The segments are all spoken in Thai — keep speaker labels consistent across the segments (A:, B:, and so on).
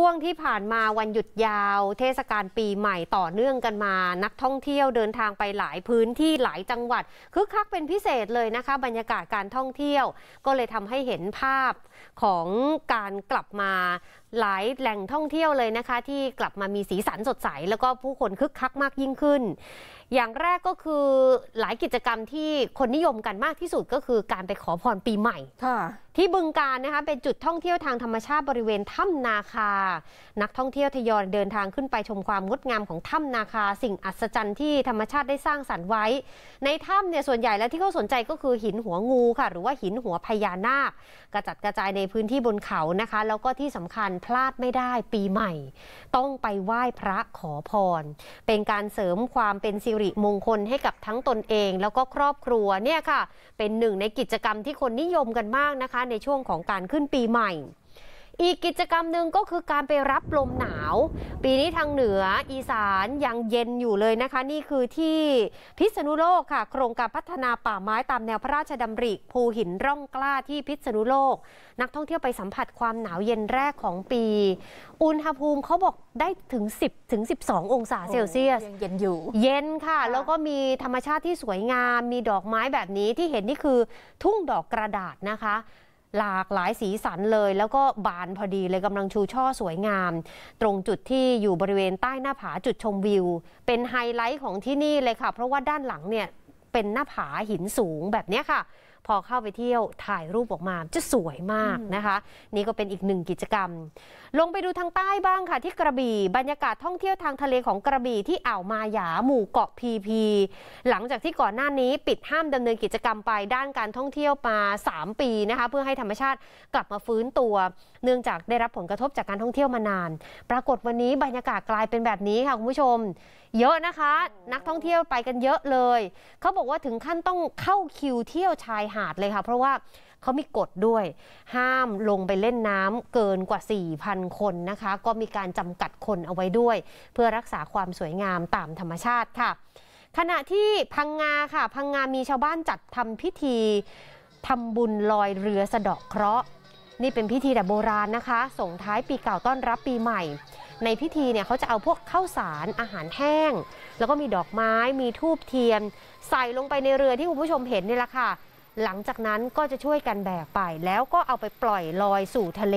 A: ่วงที่ผ่านมาวันหยุดยาวเทศกาลปีใหม่ต่อเนื่องกันมา นักท่องเที่ยวเดินทางไปหลายพื้นที่หลายจังหวัดคึกคักเป็นพิเศษเลยนะคะบรรยากาศการท่องเที่ยว ก็เลยทำให้เห็นภาพของการกลับมาหลายแหล่งท่องเที่ยวเลยนะคะ ที่กลับมามีสีสันสดใส แล้วก็ผู้คนคึกคักมากยิ่งขึ้น อย่างแรกก็คือหลายกิจกรรมที่คนนิยมกันมากที่สุดก็คือการไปขอพรปีใหม่ ที่บึงการนะคะเป็นจุดท่องเที่ยวทางธรรมชาติบริเวณถ้ำนาคา นักท่องเที่ยวทยอยเดินทางขึ้นไปชมความงดงามของถ้ำนาคา สิ่งอัศจรรย์ที่ธรรมชาติได้สร้างสรรค์ไว้ ในถ้ำเนี่ยส่วนใหญ่แล้วที่เขาสนใจก็คือหินหัวงูค่ะ หรือว่าหินหัวพญานาคกระจัดกระจายในพื้นที่บนเขานะคะแล้วก็ที่สำคัญพลาดไม่ได้ปีใหม่ ต้องไปไหว้พระขอพร เป็นการเสริมความเป็นสิริมงคลให้กับทั้งตนเองแล้วก็ครอบครัวเนี่ยค่ะ เป็นหนึ่งในกิจกรรมที่คนนิยมกันมากนะคะ ในช่วงของการขึ้นปีใหม่อีกกิจกรรมหนึ่งก็คือการไปรับลมหนาว ปีนี้ทางเหนืออีสานยังเย็นอยู่เลยนะคะ นี่คือที่พิษณุโลกค่ะ โครงการพัฒนาป่าไม้ตามแนวพระราชดำริภูหินร่องกล้าที่พิษณุโลก นักท่องเที่ยวไปสัมผัสความหนาวเย็นแรกของปี อุณหภูมิเขาบอกได้ถึง 10ถึง12 องศาเซลเซียสเย็นอยู่ เย็นค่ะแล้วก็มีธรรมชาติที่สวยงาม มีดอกไม้แบบนี้ที่เห็นนี่คือทุ่งดอกกระดาษนะคะหลากหลายสีสันเลย แล้วก็บานพอดีเลยกำลังชูช่อสวยงาม ตรงจุดที่อยู่บริเวณใต้หน้าผาจุดชมวิว เป็นไฮไลท์ของที่นี่เลยค่ะ เพราะว่าด้านหลังเนี่ยเป็นหน้าผาหินสูงแบบนี้ค่ะพอเข้าไปเที่ยวถ่ายรูปออกมาจะสวยมากนะคะ นี่ก็เป็นอีกหนึ่งกิจกรรม ลงไปดูทางใต้บ้างค่ะ ที่กระบี่บรรยากาศท่องเที่ยวทางทะเลของกระบี่ที่อ่าวมาหยาหมู่เกาะพีพีหลังจากที่ก่อนหน้านี้ปิดห้ามดำเนินกิจกรรมไป ด้านการท่องเที่ยวมา3 ปีนะคะเพื่อให้ธรรมชาติกลับมาฟื้นตัว เนื่องจากได้รับผลกระทบจากการท่องเที่ยวมานาน ปรากฏวันนี้บรรยากาศกลายเป็นแบบนี้ค่ะคุณผู้ชม เยอะนะคะ นักท่องเที่ยวไปกันเยอะเลยเขาบอกว่าถึงขั้นต้องเข้าคิวเที่ยวชายหาดเลยค่ะเพราะว่าเขามีกฎด้วยห้ามลงไปเล่นน้ำเกินกว่า 4,000 คนนะคะ ก็มีการจำกัดคนเอาไว้ด้วย เพื่อรักษาความสวยงามตามธรรมชาติค่ะ ขณะที่พังงาค่ะ พังงามีชาวบ้านจัดทำพิธีทำบุญลอยเรือสะเดาะเคราะห์ นี่เป็นพิธีแบบโบราณนะคะส่งท้ายปีเก่าต้อนรับปีใหม่ ในพิธีเนี่ยเขาจะเอาพวกข้าวสารอาหารแห้ง แล้วก็มีดอกไม้มีทูบเทียน ใส่ลงไปในเรือที่คุณผู้ชมเห็นนี่แหละค่ะหลังจากนั้นก็จะช่วยกันแบกไป แล้วก็เอาไปปล่อยลอยสู่ทะเล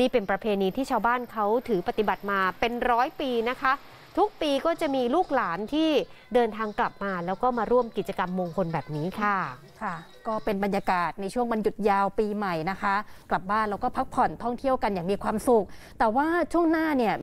A: นี่เป็นประเพณีที่ชาวบ้านเขาถือปฏิบัติมาเป็นร้อยปีนะคะ ทุกปีก็จะมีลูกหลานที่เดินทางกลับมา แล้วก็มาร่วมกิจกรรมมงคลแบบนี้ค่ะค่ะ ก็เป็นบรรยากาศในช่วงวันหยุดยาวปีใหม่นะคะ กลับบ้านแล้วก็พักผ่อนท่องเที่ยวกันอย่างมีความสุข แต่ว่าช่วงหน้าเนี่ย